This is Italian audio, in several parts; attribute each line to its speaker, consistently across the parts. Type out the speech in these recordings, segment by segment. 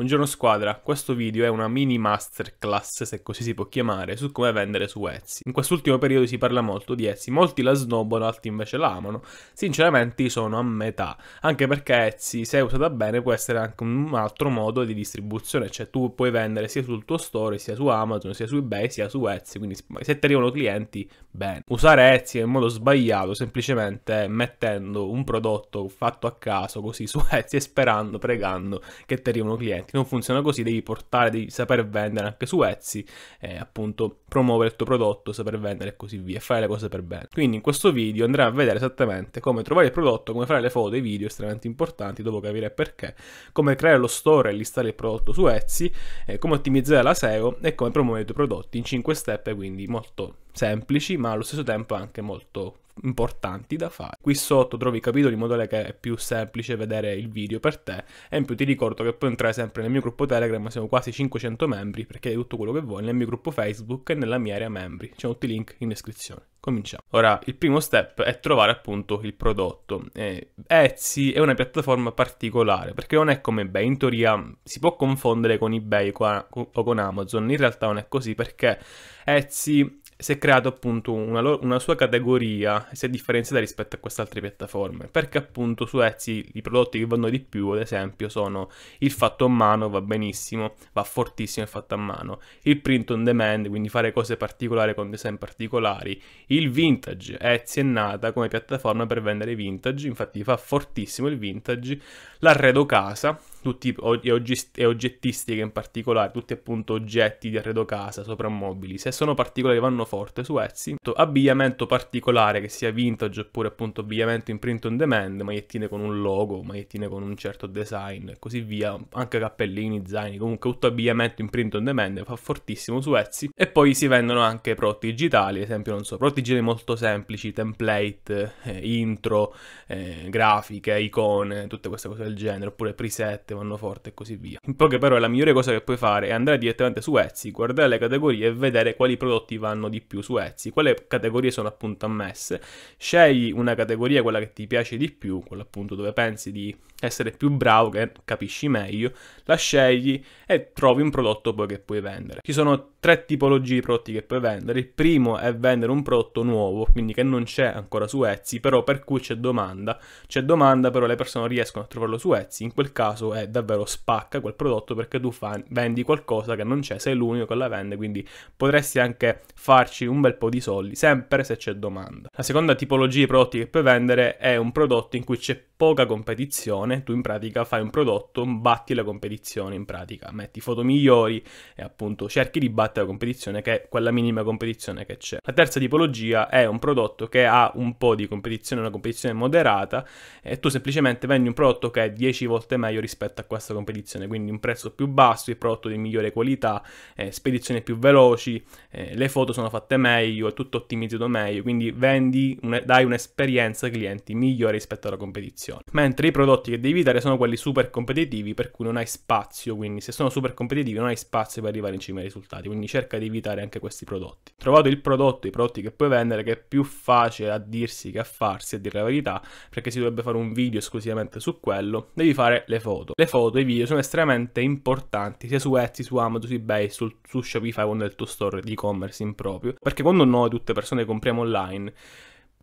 Speaker 1: Buongiorno squadra, questo video è una mini masterclass, se così si può chiamare, su come vendere su Etsy. In quest'ultimo periodo si parla molto di Etsy, molti la snobbano, altri invece la amano. Sinceramente sono a metà, anche perché Etsy, se usata bene, può essere anche un altro modo di distribuzione, cioè tu puoi vendere sia sul tuo store, sia su Amazon, sia su eBay, sia su Etsy, quindi se ti arrivano clienti, bene. Usare Etsy in modo sbagliato, semplicemente mettendo un prodotto fatto a caso, così su Etsy e sperando, pregando che ti arrivano clienti altrimenti non funziona così, devi portare, devi saper vendere anche su Etsy, eh, appunto promuovere il tuo prodotto, saper vendere e così via, fare le cose per bene. Quindi in questo video andremo a vedere esattamente come trovare il prodotto, come fare le foto, e i video estremamente importanti, dopo capire perché, come creare lo store e listare il prodotto su Etsy, eh, come ottimizzare la SEO e come promuovere i tuoi prodotti in 5 step, quindi molto semplici ma allo stesso tempo anche molto importanti da fare. Qui sotto trovi i capitoli in modo tale che è più semplice vedere il video per te e in più ti ricordo che puoi entrare sempre nel mio gruppo Telegram, siamo quasi 500 membri perché è tutto quello che vuoi, nel mio gruppo Facebook e nella mia area membri, c'è tutti i link in descrizione. Cominciamo. Ora, il primo step è trovare appunto il prodotto. Eh, Etsy è una piattaforma particolare perché non è come eBay. In teoria si può confondere con eBay o con Amazon. In realtà non è così perché Etsy si è creato appunto una, una, sua categoria si è differenziata rispetto a queste altre piattaforme perché appunto su Etsy i prodotti che vanno di più ad esempio sono il fatto a mano va benissimo va fortissimo il fatto a mano il print on demand quindi fare cose particolari con design particolari il vintage Etsy è nata come piattaforma per vendere vintage infatti fa fortissimo il vintage l'arredo casa tutti, e, oggettistiche in particolare, tutti appunto oggetti di arredo casa, soprammobili. Se sono particolari vanno forte su Etsy. Abbigliamento particolare che sia vintage oppure appunto abbigliamento in print on demand, magliettine con un logo, magliettine con un certo design e così via, anche cappellini, zaini, comunque tutto abbigliamento in print on demand fa fortissimo su Etsy. E poi si vendono anche prodotti digitali, ad esempio non so, prodotti digitali molto semplici, template, eh, intro, eh, grafiche, icone, tutte queste cose del genere, oppure preset 7 vanno forte e così via. In poche parole la migliore cosa che puoi fare è andare direttamente su Etsy, guardare le categorie e vedere quali prodotti vanno di più su Etsy, quale categorie sono appunto ammesse. Scegli una categoria, quella che ti piace di più, quella appunto dove pensi di essere più bravo, che capisci meglio, la scegli e trovi un prodotto poi che puoi vendere. Ci sono tre tipologie di prodotti che puoi vendere. Il primo è vendere un prodotto nuovo, quindi che non c'è ancora su Etsy, però per cui c'è domanda. C'è domanda, però le persone riescono a trovarlo su Etsy. In quel caso è davvero spacca quel prodotto perché tu fan, vendi qualcosa che non c'è, sei l'unico che la vende, quindi potresti anche farci un bel po' di soldi, sempre se c'è domanda. La seconda tipologia di prodotti che puoi vendere è un prodotto in cui c'è poca competizione, tu in pratica fai un prodotto, batti la competizione in pratica, metti foto migliori e appunto cerchi di battere combattere la competizione, che è quella minima competizione che c'è. La terza tipologia è un prodotto che ha un po' di competizione, una competizione moderata, e tu semplicemente vendi un prodotto che è 10 volte meglio rispetto a questa competizione, quindi un prezzo più basso, il prodotto di migliore qualità, eh, spedizioni più veloci, eh, le foto sono fatte meglio, è tutto ottimizzato meglio, quindi vendi, un, dai un'esperienza ai clienti migliore rispetto alla competizione. Mentre i prodotti che devi dare sono quelli super competitivi per cui non hai spazio, quindi se sono super competitivi non hai spazio per arrivare in cima ai risultati, quindi quindi cerca di evitare anche questi prodotti. Trovato il prodotto, i prodotti che puoi vendere, che è più facile a dirsi che a farsi, a dire la verità, perché si dovrebbe fare un video esclusivamente su quello, devi fare le foto. Le foto e i video sono estremamente importanti sia su Etsy, su Amazon, su eBay, sul, su Shopify o nel tuo store di e-commerce in proprio, perché quando noi tutte persone compriamo online,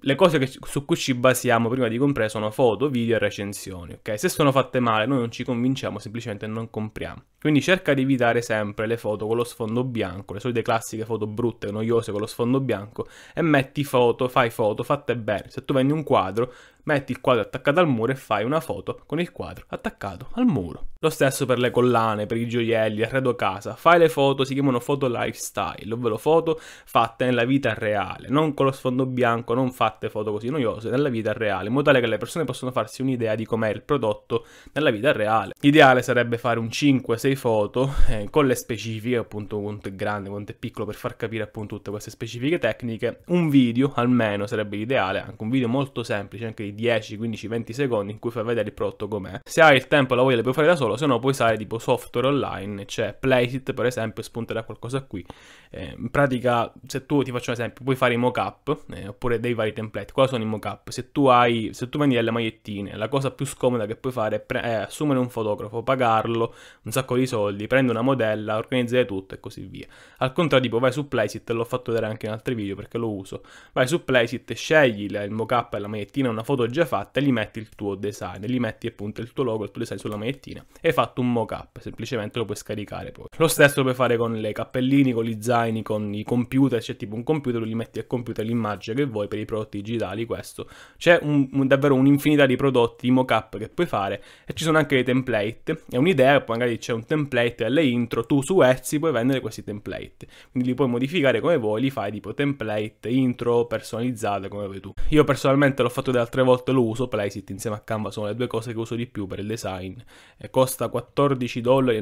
Speaker 1: le cose che, su cui ci basiamo prima di comprare sono foto, video e recensioni, ok? Se sono fatte male noi non ci convinciamo, semplicemente non compriamo. Quindi cerca di evitare sempre le foto con lo sfondo bianco, le solite classiche foto brutte, noiose con lo sfondo bianco e metti foto, fai foto fatte bene. Se tu vendi un quadro, Metti il quadro attaccato al muro e fai una foto con il quadro attaccato al muro. Lo stesso per le collane, per i gioielli, arredo casa. Fai le foto, si chiamano foto lifestyle, ovvero foto fatte nella vita reale, non con lo sfondo bianco, non fatte foto così noiose, nella vita reale, in modo tale che le persone possano farsi un'idea di com'è il prodotto nella vita reale. L'ideale sarebbe fare un 5-6 foto eh, con le specifiche, appunto quanto è grande, quanto è piccolo, per far capire appunto tutte queste specifiche tecniche. Un video almeno sarebbe l'ideale, anche un video molto semplice, anche di 10, 15, 20 secondi in cui fai vedere il prodotto com'è. Se hai il tempo e la voglia le puoi fare da solo, se no puoi usare tipo software online, cioè Placeit per esempio, spunterà qualcosa qui. Eh, in pratica, se tu ti faccio un esempio, puoi fare i mock-up eh, oppure dei vari template. Cosa sono i mock-up? Se tu hai, se tu vendi delle magliettine, la cosa più scomoda che puoi fare è, è assumere un fotografo, pagarlo, un sacco di soldi, prendi una modella, organizzare tutto e così via. Al contrario, tipo vai su Placeit, l'ho fatto vedere anche in altri video perché lo uso. Vai su Placeit, scegli il mock-up e la magliettina, una foto già fatta, gli metti il tuo design, gli metti appunto il tuo logo, il tuo design sulla magliettina e hai fatto un mock-up, semplicemente lo puoi scaricare poi. Lo stesso lo puoi fare con le cappellini, con gli zaini, con i computer, c'è tipo un computer, gli metti al computer l'immagine che vuoi per i prodotti digitali, questo. C'è un, un, davvero un'infinità di prodotti, di mock-up che puoi fare e ci sono anche dei template, è un'idea, magari c'è un template alle intro, tu su Etsy puoi vendere questi template, quindi li puoi modificare come vuoi, li fai tipo template, intro personalizzate come vuoi tu. Io personalmente l'ho fatto da altre volte volte lo uso, Playsit insieme a Canva sono le due cose che uso di più per il design, e costa 14,95 dollari,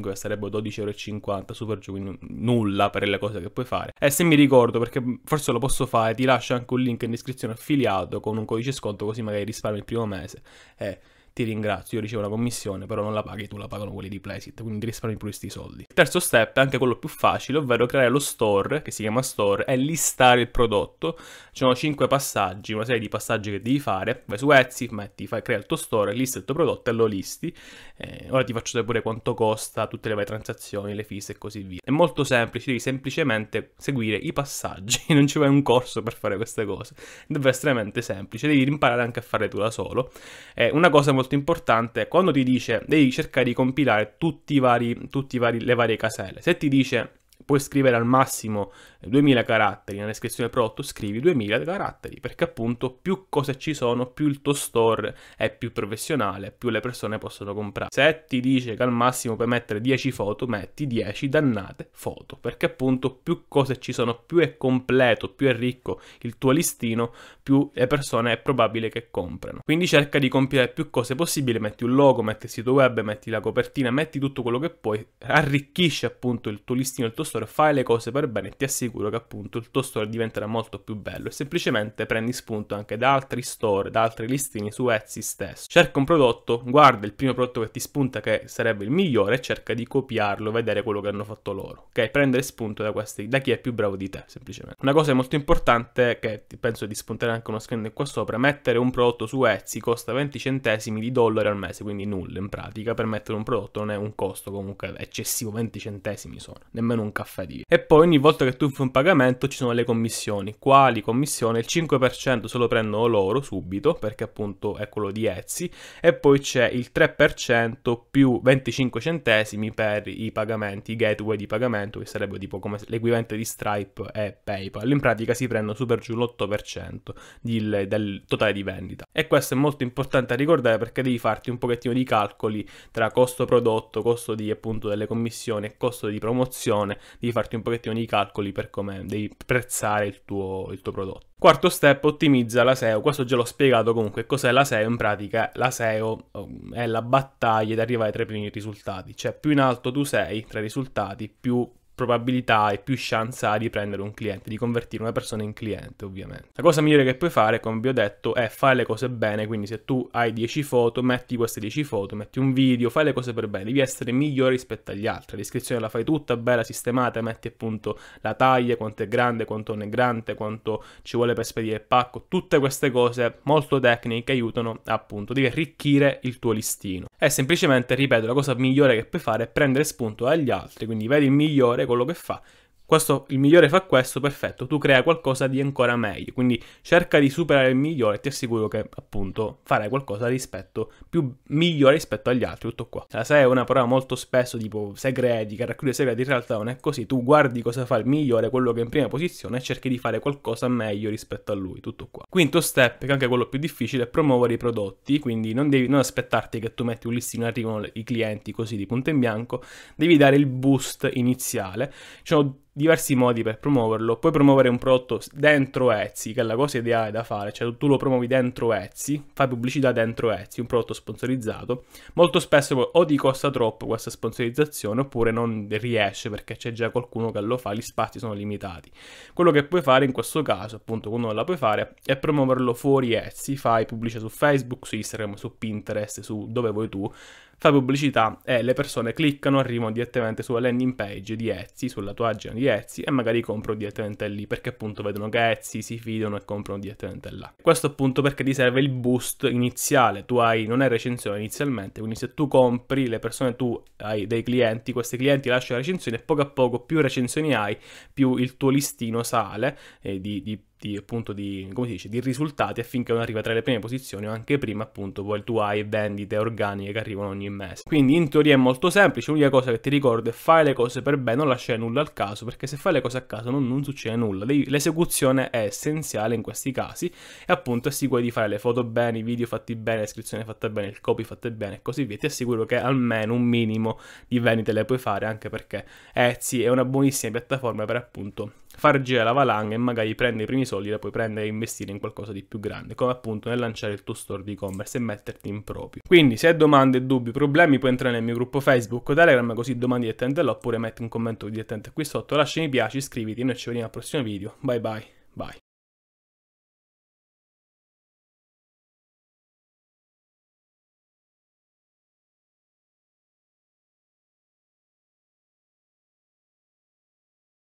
Speaker 1: che sarebbero 12,50€, super giù, quindi nulla per le cose che puoi fare. E se mi ricordo, perché forse lo posso fare, ti lascio anche un link in descrizione affiliato con un codice sconto, così magari risparmi il primo mese. Eh, ti ringrazio, io ricevo la commissione, però non la paghi tu, la pagano quelli di Playsit, quindi ti risparmi pure questi soldi. Il terzo step è anche quello più facile, ovvero creare lo store, che si chiama store, e listare il prodotto. Ci sono 5 passaggi, una serie di passaggi che devi fare, vai su Etsy, metti, fai, crea il tuo store, lista il tuo prodotto e lo listi. Eh, ora ti faccio sapere quanto costa, tutte le varie transazioni, le fees e così via. È molto semplice, devi semplicemente seguire i passaggi, non ci vuoi un corso per fare queste cose. Deve essere estremamente semplice, devi imparare anche a fare tu da solo. Eh, una cosa molto molto importante, quando ti dice devi cercare di compilare tutti i vari, tutti i vari, le varie caselle, se ti dice puoi scrivere al massimo 2000 caratteri, nella descrizione del prodotto scrivi 2000 caratteri, perché appunto più cose ci sono, più il tuo store è più professionale, più le persone possono comprare. Se ti dice che al massimo puoi mettere 10 foto, metti 10 dannate foto, perché appunto più cose ci sono, più è completo, più è ricco il tuo listino, più le persone è probabile che comprano. Quindi cerca di compiere più cose possibili, metti un logo, metti il sito web, metti la copertina, metti tutto quello che puoi, arricchisci appunto il tuo listino, il tuo store store, fai le cose per bene, ti assicuro che appunto il tuo store diventerà molto più bello e semplicemente prendi spunto anche da altri store, da altri listini su Etsy stesso. Cerca un prodotto, guarda il primo prodotto che ti spunta che sarebbe il migliore e cerca di copiarlo, vedere quello che hanno fatto loro, ok? Prendere spunto da, questi, da chi è più bravo di te, semplicemente. Una cosa molto importante, che penso di spuntare anche uno screen qua sopra, mettere un prodotto su Etsy costa 20 centesimi di dollari al mese, quindi nulla in pratica, per mettere un prodotto non è un costo comunque eccessivo, 20 centesimi sono, nemmeno un caffè Raffaria. E poi ogni volta che tu fai un pagamento ci sono le commissioni. Quali commissioni? Il 5% se lo prendono loro subito, perché appunto è quello di Etsy, e poi c'è il 3% più 25 centesimi per i pagamenti, i gateway di pagamento, che sarebbe tipo come l'equivalente di Stripe e PayPal. In pratica si prendono super giù l'8% del, del totale di vendita. E questo è molto importante a ricordare perché devi farti un pochettino di calcoli tra costo prodotto, costo di appunto delle commissioni e costo di promozione devi farti un pochettino di calcoli per come devi prezzare il tuo, il tuo prodotto. Quarto step, ottimizza la SEO. Questo già l'ho spiegato comunque. Cos'è la SEO? In pratica la SEO ehm, è la battaglia di arrivare tra i primi risultati. Cioè più in alto tu sei tra i risultati, più probabilità e più chance ha di prendere un cliente, di convertire una persona in cliente ovviamente. La cosa migliore che puoi fare, come vi ho detto, è fare le cose bene, quindi se tu hai 10 foto, metti queste 10 foto, metti un video, fai le cose per bene, devi essere migliore rispetto agli altri, l'iscrizione la fai tutta bella, sistemata, metti appunto la taglia, quanto è grande, quanto non è grande, quanto ci vuole per spedire il pacco, tutte queste cose molto tecniche aiutano appunto, devi arricchire il tuo listino. E semplicemente, ripeto, la cosa migliore che puoi fare è prendere spunto dagli altri, quindi vedi il migliore, quello che fa questo, il migliore fa questo, perfetto, tu crea qualcosa di ancora meglio, quindi cerca di superare il migliore e ti assicuro che appunto farai qualcosa rispetto, più migliore rispetto agli altri, tutto qua. La cioè, SEO è una parola molto spesso tipo segreti, che racchiude segreti, in realtà non è così, tu guardi cosa fa il migliore, quello che è in prima posizione e cerchi di fare qualcosa meglio rispetto a lui, tutto qua. Quinto step, che è anche quello più difficile, è promuovere i prodotti, quindi non devi non aspettarti che tu metti un listino e arrivano i clienti così di punto in bianco, devi dare il boost iniziale, cioè diversi modi per promuoverlo. Puoi promuovere un prodotto dentro Etsy, che è la cosa ideale da fare, cioè tu lo promuovi dentro Etsy, fai pubblicità dentro Etsy, un prodotto sponsorizzato. Molto spesso o ti costa troppo questa sponsorizzazione oppure non riesce perché c'è già qualcuno che lo fa, gli spazi sono limitati. Quello che puoi fare in questo caso, appunto, quando non la puoi fare, è promuoverlo fuori Etsy, fai pubblicità su Facebook, su Instagram, su Pinterest, su dove vuoi tu fa pubblicità e le persone cliccano, arrivano direttamente sulla landing page di Etsy, sulla tua agenda di Etsy e magari comprano direttamente lì perché appunto vedono che Etsy si fidano e comprano direttamente là. Questo appunto perché ti serve il boost iniziale, tu hai, non è recensione inizialmente, quindi se tu compri le persone, tu hai dei clienti, questi clienti lasciano la recensione e poco a poco più recensioni hai, più il tuo listino sale eh, di, di di, appunto, di, come si dice, di risultati affinché non arriva tra le prime posizioni o anche prima appunto poi tu hai vendite organiche che arrivano ogni mese. Quindi in teoria è molto semplice, l'unica cosa che ti ricordo è fare le cose per bene, non lasciare nulla al caso, perché se fai le cose a caso non, non succede nulla. L'esecuzione è essenziale in questi casi e appunto assicuri di fare le foto bene, i video fatti bene, l'iscrizione fatta bene, il copy fatta bene e così via. Ti assicuro che almeno un minimo di vendite le puoi fare anche perché Etsy è una buonissima piattaforma per appunto far girare la valanga e magari prendere i primi soldi da poi prendere e investire in qualcosa di più grande, come appunto nel lanciare il tuo store di e-commerce e metterti in proprio. Quindi se hai domande, dubbi, problemi puoi entrare nel mio gruppo Facebook o Telegram così domani direttamente là oppure metti un commento direttamente qui sotto, lascia mi piace, iscriviti e noi ci vediamo al prossimo video. Bye bye, bye.